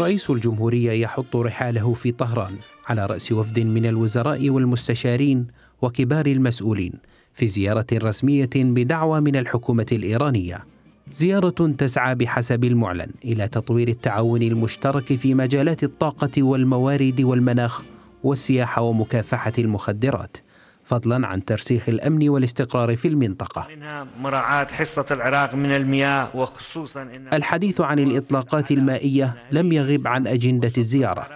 رئيس الجمهورية يحط رحاله في طهران على رأس وفد من الوزراء والمستشارين وكبار المسؤولين في زيارة رسمية بدعوى من الحكومة الإيرانية. زيارة تسعى بحسب المعلن إلى تطوير التعاون المشترك في مجالات الطاقة والموارد والمناخ والسياحة ومكافحة المخدرات. فضلا عن ترسيخ الأمن والاستقرار في المنطقة مراعاة حصة العراق من المياه وخصوصا إن الحديث عن الإطلاقات المائية لم يغب عن أجندة الزيارة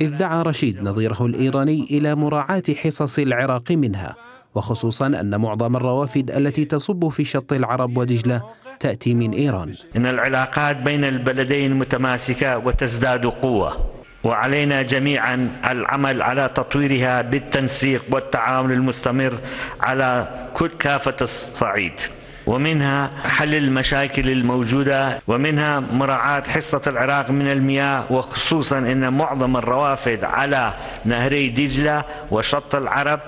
إذ دعا رشيد نظيره الإيراني إلى مراعاة حصص العراق منها وخصوصا أن معظم الروافد التي تصب في شط العرب ودجلة تأتي من إيران إن العلاقات بين البلدين متماسكة وتزداد قوة وعلينا جميعا العمل على تطويرها بالتنسيق والتعاون المستمر على كل كافة الصعيد ومنها حل المشاكل الموجودة ومنها مراعاة حصة العراق من المياه وخصوصا أن معظم الروافد على نهري دجلة وشط العرب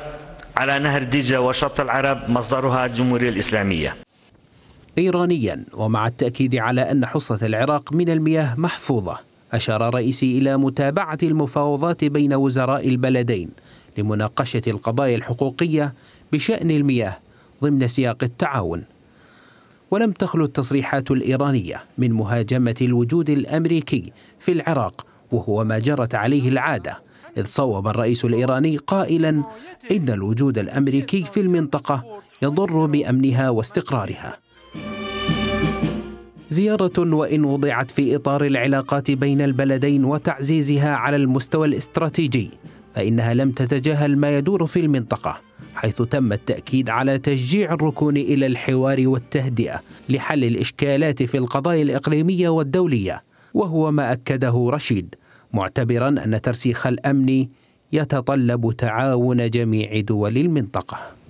على نهر دجلة وشط العرب مصدرها الجمهورية الإسلامية إيرانيا ومع التأكيد على أن حصة العراق من المياه محفوظة أشار رئيسي إلى متابعة المفاوضات بين وزراء البلدين لمناقشة القضايا الحقوقية بشأن المياه ضمن سياق التعاون ولم تخلو التصريحات الإيرانية من مهاجمة الوجود الأمريكي في العراق وهو ما جرت عليه العادة إذ صوب الرئيس الإيراني قائلا إن الوجود الأمريكي في المنطقة يضر بأمنها واستقرارها زيارة وإن وضعت في إطار العلاقات بين البلدين وتعزيزها على المستوى الاستراتيجي فإنها لم تتجاهل ما يدور في المنطقة حيث تم التأكيد على تشجيع الركون إلى الحوار والتهدئة لحل الإشكالات في القضايا الإقليمية والدولية وهو ما أكده رشيد معتبرا أن ترسيخ الأمن يتطلب تعاون جميع دول المنطقه